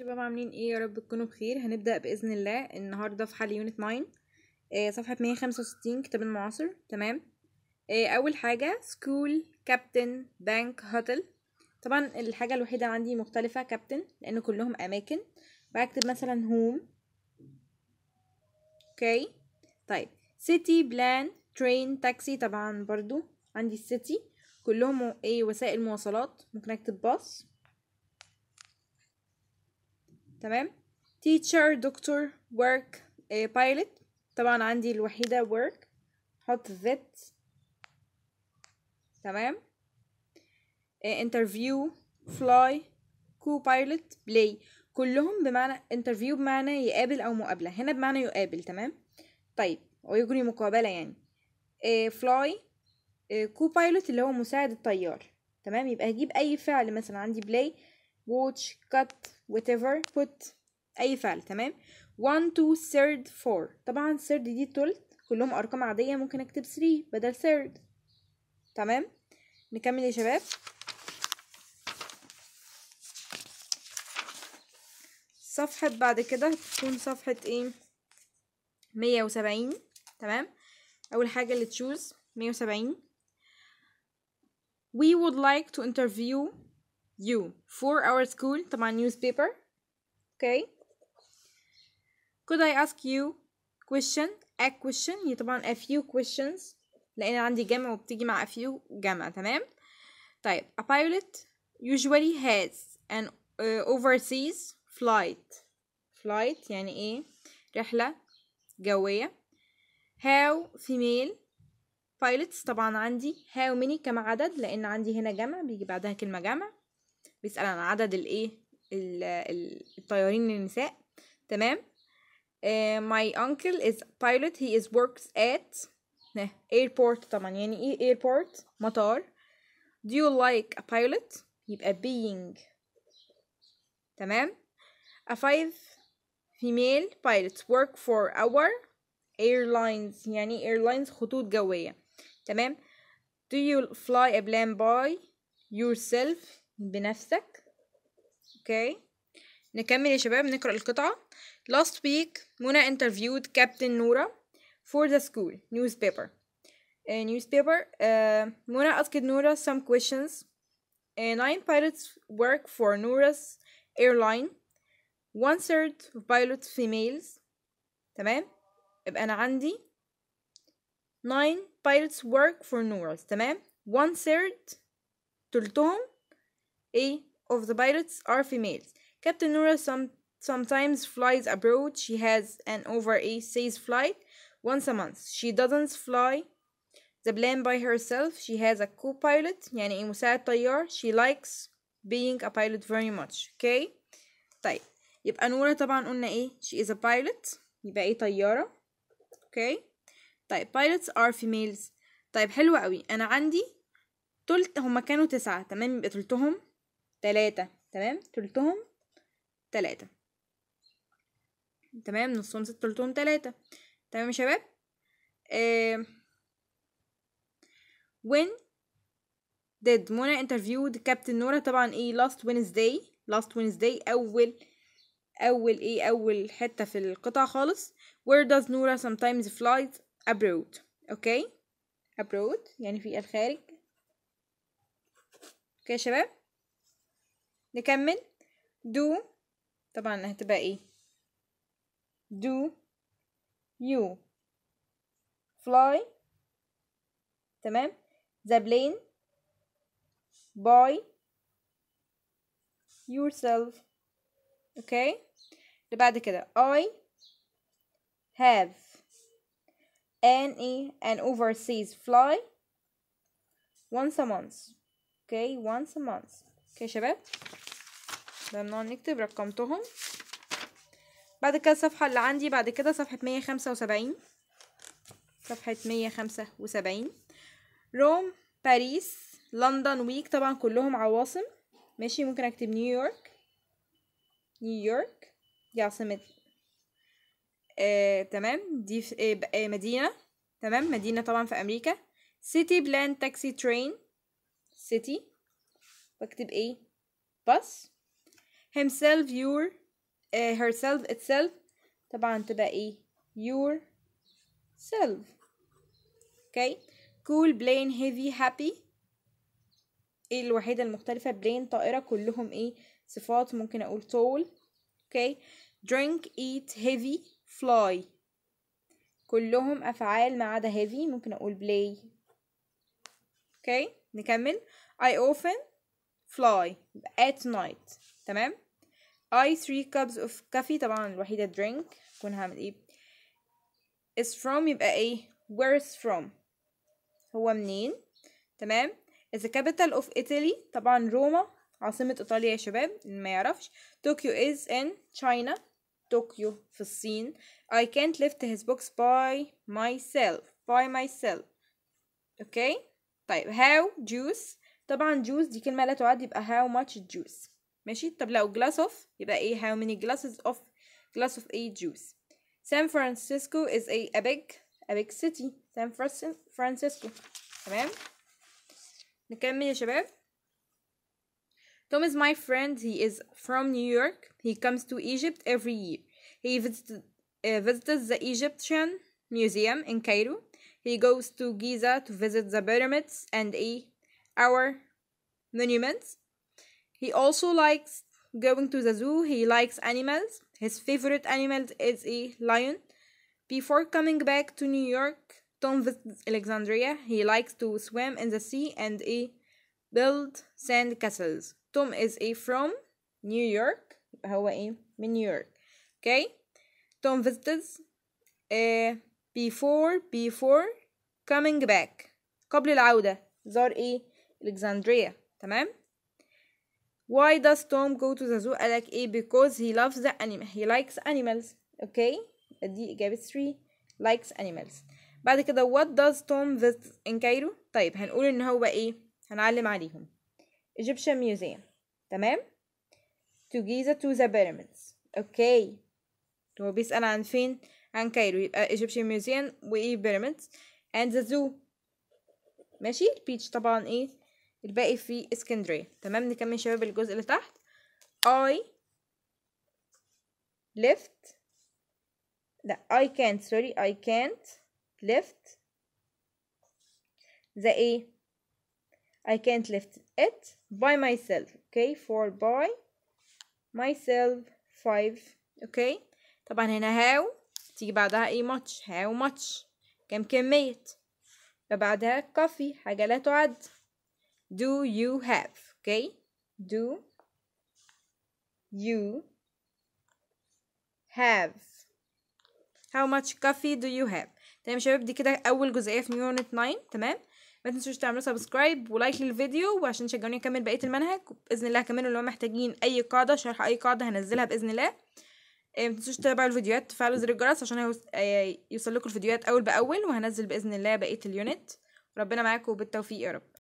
شباب عاملين ايه يا رب تكونوا بخير هنبدأ بإذن الله النهاردة في حل يونت 9 آه صفحة 165 كتاب المعاصر تمام آه أول حاجة سكول كابتن بانك هوتل طبعا الحاجة الوحيدة عندي مختلفة كابتن لأن كلهم أماكن بكتب مثلا هوم اوكي طيب سيتي بلان ترين تاكسي طبعا برضو عندي السيتي كلهم ايه وسائل مواصلات ممكن اكتب باص تمام teacher دكتور work آه، pilot طبعا عندي الوحيدة work حط ذات تمام آه، interview fly co-pilot play كلهم بمعنى interview بمعنى يقابل أو مقابلة هنا بمعنى يقابل تمام طيب ويجري مقابلة يعني آه، fly co-pilot اللي هو مساعد الطيار تمام يبقى هجيب أي فعل مثلا عندي play watch cut whatever put أي فعل تمام 1 2 third 4 طبعا third دي تلت كلهم أرقام عادية ممكن أكتب 3 بدل third تمام نكمل يا شباب صفحة بعد كده تكون صفحة ايه مية وسبعين تمام أول حاجة اللي تشوز مية وسبعين We would like to interview you for our school طبعا newspaper okay could I ask you question a question هي طبعا a few questions لان عندي جمع وبتيجي مع a few جمع تمام طيب a pilot usually has an uh, overseas flight flight يعني ايه رحلة جوية how female pilots طبعا عندي how many كم عدد لان عندي هنا جمع بيجي بعدها كلمة جمع بيسأل عن عدد الايه الطيارين النساء تمام uh, my uncle is pilot he is works at نه airport طبعا يعني ايه airport مطار do you like a pilot يبقى being تمام a five female pilots work for our airlines يعني airlines خطوط جوية تمام do you fly a plane by yourself بنفسك اوكي نكمل يا شباب نقرا القطعه last week منى interviewed captain نورا for the school newspaper a newspaper uh, منى asked نورا some questions uh, nine pilots work for نورا's airline one third of pilots females تمام يبقى انا عندي nine pilots work for نورا's تمام one third تلتهم A of the pilots are females. Captain Nora some, sometimes flies abroad. She has an over a says flight once a month. She doesn't fly the plane by herself. She has a co-pilot يعني مساعد طيار. She likes being a pilot very much. Okay? طيب يبقى نورة طبعا قلنا ايه she is a pilot يبقى ايه طيارة okay طيب pilots are females طيب حلو قوي انا عندي تلت هما كانوا تسعة تمام يبقى تلتهم تلاتة تمام تلتهم تلاتة تمام نصهم ستة تلتهم تلاتة تمام يا شباب آه. when did منى interviewed كابتن نورا طبعا ايه last Wednesday last Wednesday أول أول ايه أول حتة في القطعة خالص where does نورا sometimes flies abroad اوكي okay. abroad يعني في الخارج اوكي okay يا شباب نكمل do طبعا هتبقى ايه do you fly تمام the plane by yourself okay. اللي بعد كده I have any and an overseas fly once a month okay once a month okay شباب ممنوع نكتب رقمتهم بعد كده الصفحة اللي عندي بعد كده صفحة مية خمسة وسبعين صفحة مية خمسة وسبعين روم باريس لندن ويك طبعا كلهم عواصم ماشي ممكن اكتب نيويورك نيويورك دي عاصمة آه، تمام دي في آه،, آه، مدينة تمام مدينة طبعا في أمريكا سيتي بلان تاكسي ترين سيتي واكتب ايه بس himself your uh, herself itself طبعا تبقى ايه your self okay cool plain heavy happy ايه الوحيدة المختلفة plain طائرة كلهم ايه صفات ممكن اقول tall okay drink eat heavy fly كلهم افعال ما عدا heavy ممكن اقول play okay نكمل I often fly at night تمام I 3 cups of coffee طبعا الوحيدة drink كون هعمل ايه is from يبقى ايه where is from هو منين تمام is the capital of Italy طبعا روما عاصمة إيطاليا يا شباب ما يعرفش Tokyo is in China طوكيو في الصين I can't lift his books by myself by myself okay طيب how juice طبعا juice دي كلمة لا تعد يبقى how much juice ماشي طب لو glass of يبقى ايه how many glasses of glass of a juice San Francisco is a, a big a big city San Francisco تمام نكمل يا شباب Tom is my friend he is from New York he comes to Egypt every year he visited, uh, visited the Egyptian museum in Cairo he goes to Giza to visit the pyramids and a our monuments he also likes going to the zoo. He likes animals. His favorite animal is a lion. Before coming back to New York, Tom visits Alexandria. He likes to swim in the sea and a build sand castles. Tom is a from New York. هو in New York? Okay. Tom visits uh, before before coming back قبل العودة زار ايه Alexandria. تمام why does Tom go to the zoo I like A because he loves the animal he likes animals okay the إجابة 3 likes animals بعد كده what does Tom visit in Cairo طيب هنقول إن هو إيه هنعلم عليهم Egyptian museum تمام to Giza to the pyramids okay هو بيسأل عن فين عن كايرو يبقى Egyptian museum وإيه pyramids and the zoo ماشي البيتش طبعا إيه الباقي في اسكندريه تمام نكمل شباب الجزء اللي تحت I lift لا I can't sorry I can't lift the A I can't lift it by myself okay for by myself five okay طبعا هنا how تيجي بعدها ايه much how much كم كمية فبعدها coffee حاجة لا تعد do you have okay do you have how much coffee do you have تمام شباب دي كده اول جزئيه في يونت 9 تمام ما تنسوش تعملوا سبسكرايب ولايك للفيديو وعشان تشجعوني اكمل بقيه المنهج باذن الله هكملوا لو محتاجين اي قاعده شرح اي قاعده هنزلها باذن الله آه، ما تنسوش تتابعوا الفيديوهات تفعلوا زر الجرس عشان آه، يوصل لكم الفيديوهات اول باول وهنزل باذن الله بقيه اليونت ربنا معاكم وبالتوفيق يا رب